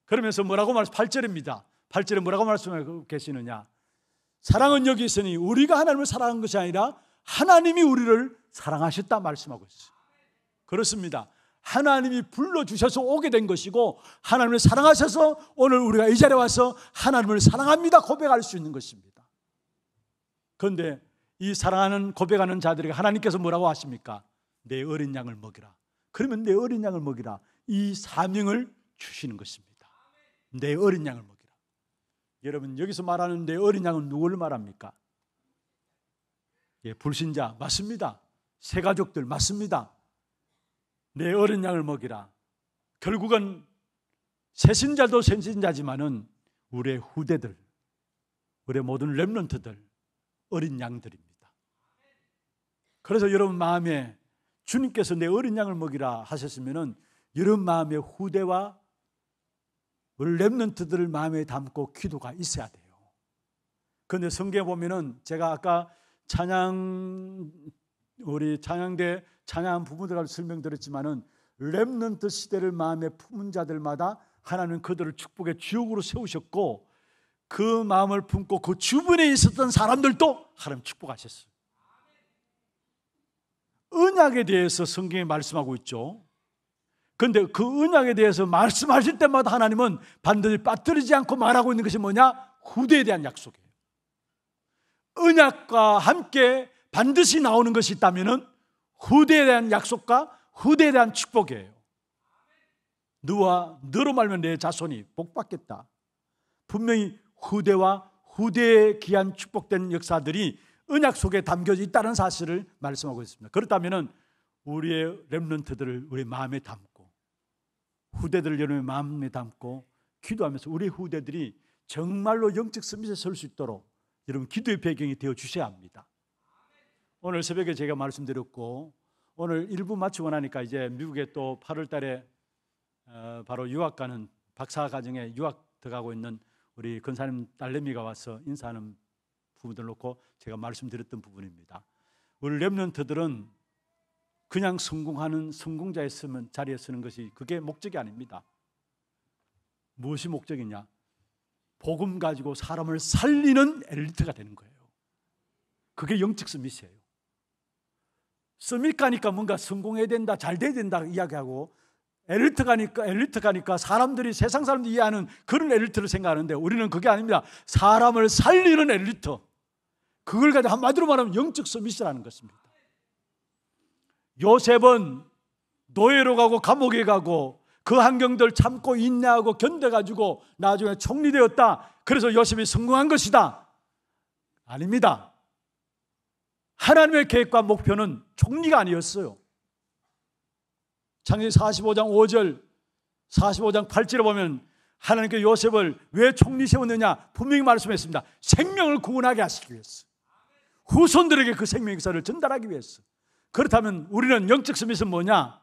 그러면서 뭐라고 말해서 8절입니다. 8절에 뭐라고 말씀하고 계시느냐? 사랑은 여기 있으니 우리가 하나님을 사랑한 것이 아니라 하나님이 우리를 사랑하셨다 말씀하고 있어요. 그렇습니다. 하나님이 불러주셔서 오게 된 것이고 하나님을 사랑하셔서 오늘 우리가 이 자리에 와서 하나님을 사랑합니다 고백할 수 있는 것입니다. 그런데 이 사랑하는 고백하는 자들에게 하나님께서 뭐라고 하십니까? 내 어린 양을 먹이라. 그러면 내 어린 양을 먹이라. 이 사명을 주시는 것입니다. 내 어린 양을 먹이라. 여러분 여기서 말하는내 어린 양은 누구를 말합니까? 예, 불신자 맞습니다. 새 가족들 맞습니다. 내 어린 양을 먹이라. 결국은 새신자도 새신자지만은 우리의 후대들, 우리의 모든 렘런트들, 어린 양들입니다. 그래서 여러분 마음에 주님께서 내 어린 양을 먹이라 하셨으면은 여러분 마음의 후대와 랩런트들을 그 마음에 담고 기도가 있어야 돼요. 그런데 성경에 보면은 제가 아까 찬양 우리 찬양대 찬양 부부들하고 설명드렸지만은 랩런트 시대를 마음에 품은 자들마다 하나는 그들을 축복의 주역으로 세우셨고 그 마음을 품고 그 주변에 있었던 사람들도 하나님 축복하셨어요. 은약에 대해서 성경이 말씀하고 있죠. 그런데그 언약에 대해서 말씀하실 때마다 하나님은 반드시 빠뜨리지 않고 말하고 있는 것이 뭐냐? 후대에 대한 약속이에요. 언약과 함께 반드시 나오는 것이 있다면 후대에 대한 약속과 후대에 대한 축복이에요. 너와 너로 말면 내 자손이 복받겠다. 분명히 후대와 후대에 기한 축복된 역사들이 언약 속에 담겨져 있다는 사실을 말씀하고 있습니다. 그렇다면 우리의 렘런트들을 우리 마음에 담고 후대들을 여러분의 마음에 담고 기도하면서 우리 후대들이 정말로 영적 서밋에 설 수 있도록 여러분 기도의 배경이 되어 주셔야 합니다. 오늘 새벽에 제가 말씀드렸고 오늘 일부 마치고 나니까 이제 미국에 또 8월 달에 어, 바로 유학 가는 박사 과정에 유학 들어가고 있는 우리 권사님 딸내미가 와서 인사하는 부분들 놓고 제가 말씀드렸던 부분입니다. 우리 랩런트들은 그냥 성공하는 성공자에 쓰면 자리에 쓰는 것이 그게 목적이 아닙니다. 무엇이 목적이냐? 복음 가지고 사람을 살리는 엘리트가 되는 거예요. 그게 영적 서밋이에요. 서밋 가니까 뭔가 성공해야 된다, 잘 돼야 된다 이야기하고 엘리트 가니까 엘리트 가니까 사람들이 세상 사람들이 이해하는 그런 엘리트를 생각하는데 우리는 그게 아닙니다. 사람을 살리는 엘리트. 그걸 가지고 한마디로 말하면 영적 서밋이라는 것입니다. 요셉은 노예로 가고 감옥에 가고 그 환경들 참고 인내하고 견뎌가지고 나중에 총리되었다. 그래서 요셉이 성공한 것이다. 아닙니다. 하나님의 계획과 목표는 총리가 아니었어요. 창세 45장 5절, 45장 8절에 보면 하나님께 요셉을 왜 총리 세웠느냐 분명히 말씀했습니다. 생명을 구원하게 하시기 위해서. 후손들에게 그 생명의 역사를 전달하기 위해서. 그렇다면 우리는 영적 서밋은 뭐냐?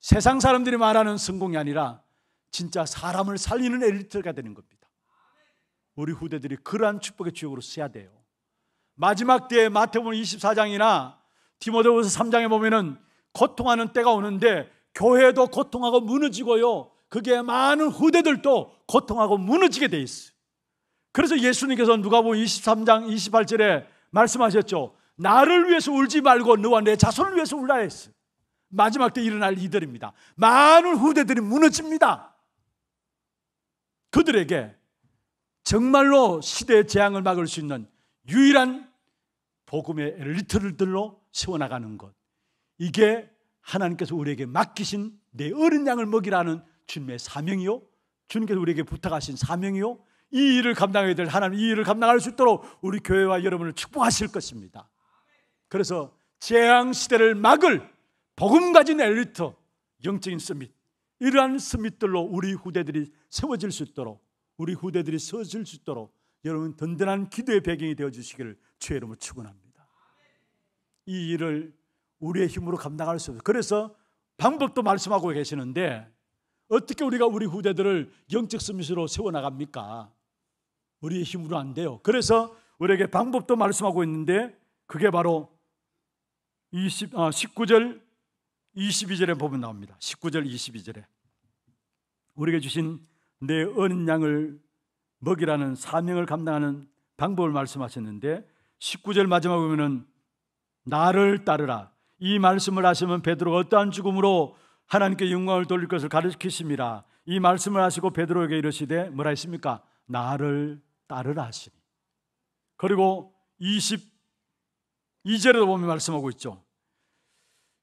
세상 사람들이 말하는 성공이 아니라 진짜 사람을 살리는 엘리트가 되는 겁니다. 우리 후대들이 그러한 축복의 주역으로 써야 돼요. 마지막 때에 마태복음 24장이나 디모데후서 3장에 보면은 고통하는 때가 오는데 교회도 고통하고 무너지고요. 그게 많은 후대들도 고통하고 무너지게 돼 있어. 요 그래서 예수님께서 누가복음 23장 28절에 말씀하셨죠. 나를 위해서 울지 말고 너와 내 자손을 위해서 울라 했어. 마지막 때 일어날 이들입니다. 많은 후대들이 무너집니다. 그들에게 정말로 시대의 재앙을 막을 수 있는 유일한 복음의 엘리트들로 세워나가는 것. 이게 하나님께서 우리에게 맡기신 내 어린 양을 먹이라는 주님의 사명이요. 주님께서 우리에게 부탁하신 사명이요. 이 일을 감당해야 될 하나님 이 일을 감당할 수 있도록 우리 교회와 여러분을 축복하실 것입니다. 그래서 재앙 시대를 막을 복음 가진 엘리트 영적인 스밋 이러한 스밋들로 우리 후대들이 세워질 수 있도록 우리 후대들이 서질 수 있도록 여러분 든든한 기도의 배경이 되어 주시기를 주의 이름으로 축원합니다. 이 일을 우리의 힘으로 감당할 수 없어요. 그래서 방법도 말씀하고 계시는데 어떻게 우리가 우리 후대들을 영적 스밋으로 세워 나갑니까? 우리의 힘으로 안 돼요. 그래서 우리에게 방법도 말씀하고 있는데 그게 바로 20, 아, 19절 22절에 보면 나옵니다. 19절 22절에 우리에게 주신 내 어린 양을 먹이라는 사명을 감당하는 방법을 말씀하셨는데 19절 마지막 보면은 나를 따르라 이 말씀을 하시면 베드로가 어떠한 죽음으로 하나님께 영광을 돌릴 것을 가르치십니다. 이 말씀을 하시고 베드로에게 이르시되 뭐라 했습니까? 나를 따르라 하시니. 그리고 22절에도 보면 말씀하고 있죠.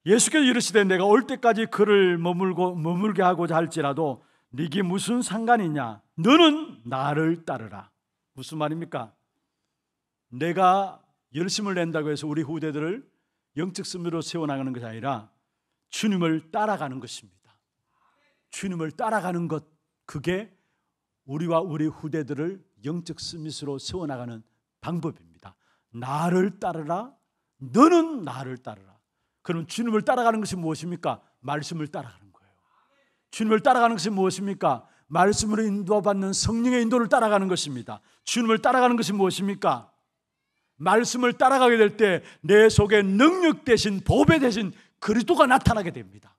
예수께서 이르시되 내가 올 때까지 그를 머물고 머물게 하고자 할지라도 네게 무슨 상관이냐? 너는 나를 따르라. 무슨 말입니까? 내가 열심을 낸다고 해서 우리 후대들을 영적 승리로 세워나가는 것이 아니라 주님을 따라가는 것입니다. 주님을 따라가는 것 그게 우리와 우리 후대들을 영적 스밋으로 세워나가는 방법입니다. 나를 따르라. 너는 나를 따르라. 그럼 주님을 따라가는 것이 무엇입니까? 말씀을 따라가는 거예요. 주님을 따라가는 것이 무엇입니까? 말씀으로 인도받는 성령의 인도를 따라가는 것입니다. 주님을 따라가는 것이 무엇입니까? 말씀을 따라가게 될 때 내 속에 능력 대신 보배 대신 그리스도가 나타나게 됩니다.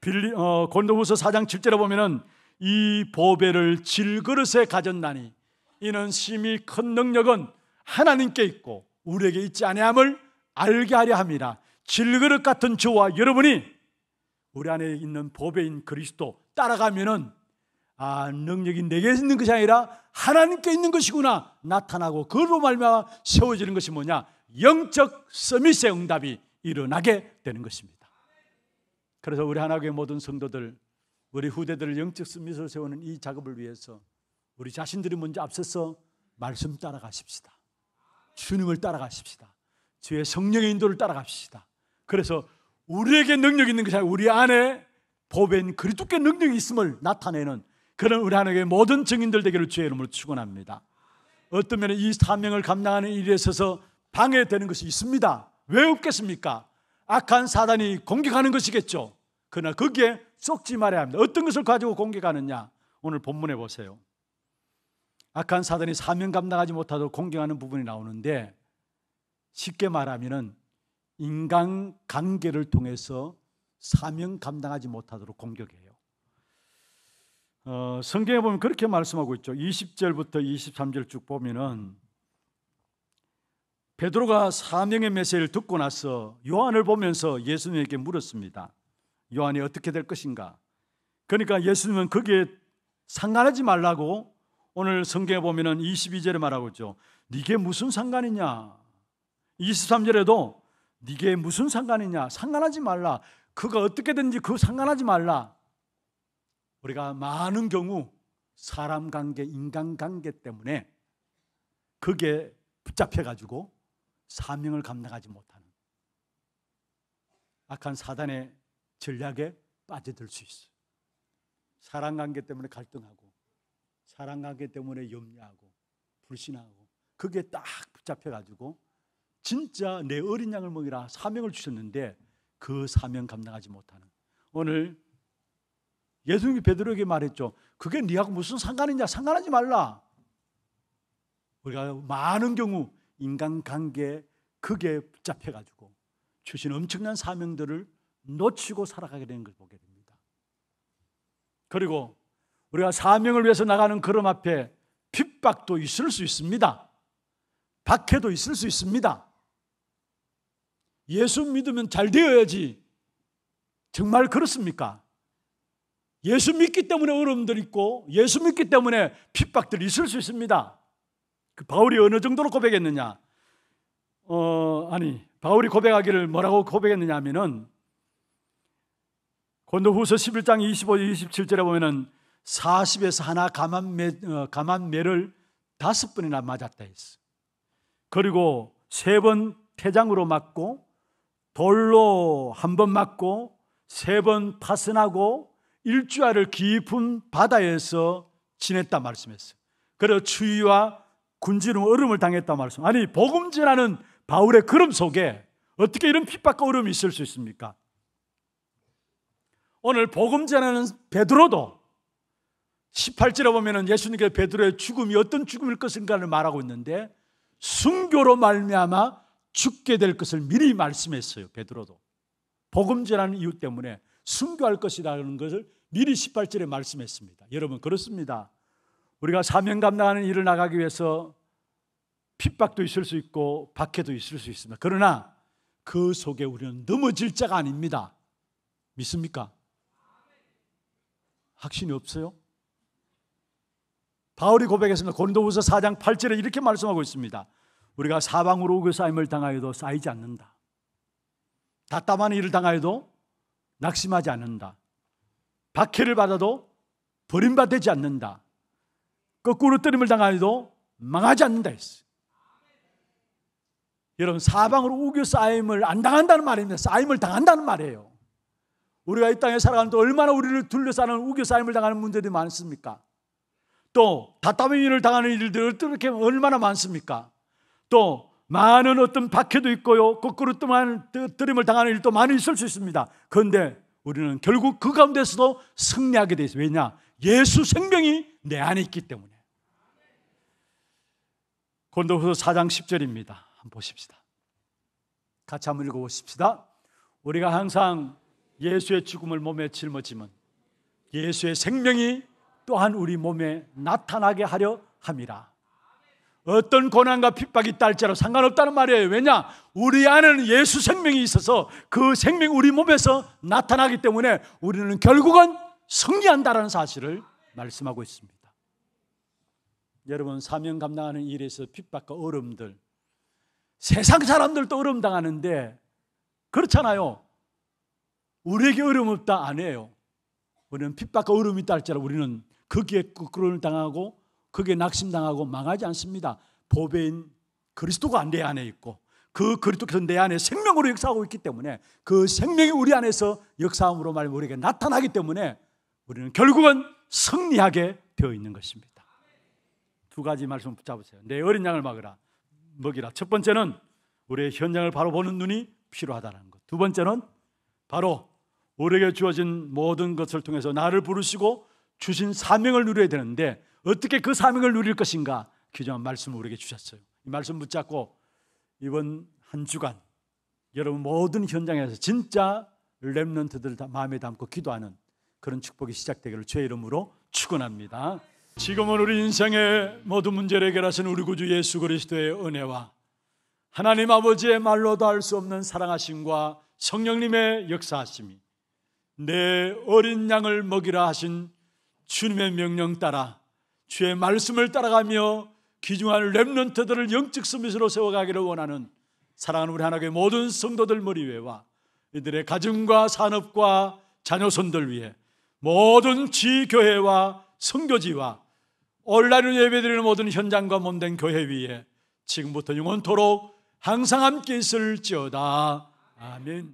빌리 어, 고도후서 4장 7절에 보면은 이 보배를 질그릇에 가졌나니 이는 심히 큰 능력은 하나님께 있고 우리에게 있지 아니함을 알게 하려 함이라. 질그릇 같은 저와 여러분이 우리 안에 있는 보배인 그리스도 따라가면은 아 능력이 내게 있는 것이 아니라 하나님께 있는 것이구나 나타나고 그로 말미암아 세워지는 것이 뭐냐 영적 서밋의 응답이 일어나게 되는 것입니다. 그래서 우리 하나교회 모든 성도들 우리 후대들을 영적 서밋로 세우는 이 작업을 위해서 우리 자신들이 먼저 앞서서 말씀 따라가십시다. 주님을 따라가십시다. 주의 성령의 인도를 따라갑시다. 그래서 우리에게 능력이 있는 것이 아니라 우리 안에 보배인 그리스도께 능력이 있음을 나타내는 그런 우리 안에 모든 증인들 되기를 주의 이름으로 축원합니다. 어떤 면에 이 사명을 감당하는 일에 있어서 방해되는 것이 있습니다. 왜 없겠습니까? 악한 사단이 공격하는 것이겠죠. 그러나 거기에 쏙지 말아야 합니다. 어떤 것을 가지고 공격하느냐? 오늘 본문에 보세요. 악한 사단이 사명 감당하지 못하도록 공격하는 부분이 나오는데 쉽게 말하면 인간 관계를 통해서 사명 감당하지 못하도록 공격해요. 어, 성경에 보면 그렇게 말씀하고 있죠. 20절부터 23절 쭉 보면은 베드로가 사명의 메시지를 듣고 나서 요한을 보면서 예수님에게 물었습니다. 요한이 어떻게 될 것인가? 그러니까 예수님은 거기에 상관하지 말라고 오늘 성경에 보면은 22절에 말하고 있죠. 이게 무슨 상관이냐? 23절에도 네게 무슨 상관이냐? 상관하지 말라. 그가 어떻게든지 그 상관하지 말라. 우리가 많은 경우 사람 관계, 인간 관계 때문에 그게 붙잡혀 가지고 사명을 감당하지 못하는 악한 사단의 전략에 빠져들 수 있어. 사랑 관계 때문에 갈등하고 사랑 관계 때문에 염려하고 불신하고 그게 딱 붙잡혀 가지고 진짜 내 어린 양을 먹이라 사명을 주셨는데 그 사명 감당하지 못하는 오늘 예수님이 베드로에게 말했죠. 그게 네하고 무슨 상관이냐? 상관하지 말라. 우리가 많은 경우 인간관계 크게 붙잡혀 가지고 주신 엄청난 사명들을 놓치고 살아가게 되는 걸 보게 됩니다. 그리고 우리가 사명을 위해서 나가는 걸음 앞에 핍박도 있을 수 있습니다. 박해도 있을 수 있습니다. 예수 믿으면 잘 되어야지. 정말 그렇습니까? 예수 믿기 때문에 어려움들 있고 예수 믿기 때문에 핍박들이 있을 수 있습니다. 그 바울이 어느 정도로 고백했느냐? 어, 아니, 바울이 고백하기를 뭐라고 고백했느냐 하면은 권린도후서 11장 2 5 27절에 보면은 40에서 하나 가만매 어, 가만매를 다섯 번이나 맞았다 했어. 그리고 세 번 태장으로 맞고 돌로 한 번 맞고 세 번 파선하고 일주일을 깊은 바다에서 지냈다 말씀했어요. 그래 추위와 군지름 얼음을 당했다 말씀. 아니 복음전하는 바울의 걸음 속에 어떻게 이런 핍박과 어려이 있을 수 있습니까? 오늘 복음전하는 베드로도 18절에 보면은 예수님께 베드로의 죽음이 어떤 죽음일 것인가를 말하고 있는데 순교로 말미암아 죽게 될 것을 미리 말씀했어요. 베드로도. 복음제라는 이유 때문에 순교할 것이라는 것을 미리 18절에 말씀했습니다. 여러분 그렇습니다. 우리가 사명 감당하는 일을 나가기 위해서 핍박도 있을 수 있고 박해도 있을 수 있습니다. 그러나 그 속에 우리는 넘어질 자가 아닙니다. 믿습니까? 확신이 없어요? 바울이 고백했습니다. 고린도후서 4장 8절에 이렇게 말씀하고 있습니다. 우리가 사방으로 우겨싸임을 그 당하여도 쌓이지 않는다. 답답한 일을 당하여도 낙심하지 않는다. 박해를 받아도 버림받지 않는다. 거꾸로 뜨림을 당하여도 망하지 않는다 했어 여러분 사방으로 우겨싸임을 안 당한다는 말입니다. 싸임을 당한다는 말이에요. 우리가 이 땅에 살아가는데 얼마나 우리를 둘러싸는 우겨싸임을 당하는 문제들이 많습니까? 또 답답한 일을 당하는 일들 어떻게 얼마나 많습니까? 또 많은 어떤 박해도 있고요. 거꾸로 또 많은 드림을 당하는 일도 많이 있을 수 있습니다. 그런데 우리는 결국 그 가운데서도 승리하게 돼 있어요. 왜냐? 예수 생명이 내 안에 있기 때문에. 고도후서 4장 10절입니다. 한번 보십시다. 같이 한번 읽어 보십시다. 우리가 항상 예수의 죽음을 몸에 짊어지면 예수의 생명이 또한 우리 몸에 나타나게 하려 함이라. 어떤 고난과 핍박이 딸지라도 상관없다는 말이에요. 왜냐? 우리 안에는 예수 생명이 있어서 그 생명 우리 몸에서 나타나기 때문에 우리는 결국은 승리한다는 사실을 말씀하고 있습니다. 여러분 사명 감당하는 일에서 핍박과 어려들 세상 사람들도 어려 당하는데 그렇잖아요. 우리에게 어려 없다 안 해요. 우리는 핍박과 어려이딸다 할지라 우리는 거기에 거꾸로를 그 당하고 그게 낙심당하고 망하지 않습니다. 보배인 그리스도가 내 안에 있고 그 그리스도께서 내 안에 생명으로 역사하고 있기 때문에 그 생명이 우리 안에서 역사함으로 말 우리에게 나타나기 때문에 우리는 결국은 승리하게 되어 있는 것입니다. 두 가지 말씀 붙잡으세요. 내 어린 양을 막으라. 먹이라. 첫 번째는 우리의 현장을 바로 보는 눈이 필요하다는 것. 두 번째는 바로 우리에게 주어진 모든 것을 통해서 나를 부르시고 주신 사명을 누려야 되는데 어떻게 그 사명을 누릴 것인가 귀중한 말씀을 우리에게 주셨어요. 이 말씀 붙잡고 이번 한 주간 여러분 모든 현장에서 진짜 렘넌트들 마음에 담고 기도하는 그런 축복이 시작되기를 주의 이름으로 축원합니다. 지금은 우리 인생의 모든 문제를 해결하신 우리 구주 예수 그리스도의 은혜와 하나님 아버지의 말로도 알 수 없는 사랑하심과 성령님의 역사하심이 내 어린 양을 먹이라 하신 주님의 명령 따라 주의 말씀을 따라가며 귀중한 렘런트들을 영적 서밋으로 세워가기를 원하는 사랑하는 우리 하나님의 모든 성도들 머리위와 이들의 가정과 산업과 자녀손들 위해 모든 지교회와 성교지와 온라인으로 예배드리는 모든 현장과 몸된 교회 위에 지금부터 영원토록 항상 함께 있을지어다. 아멘.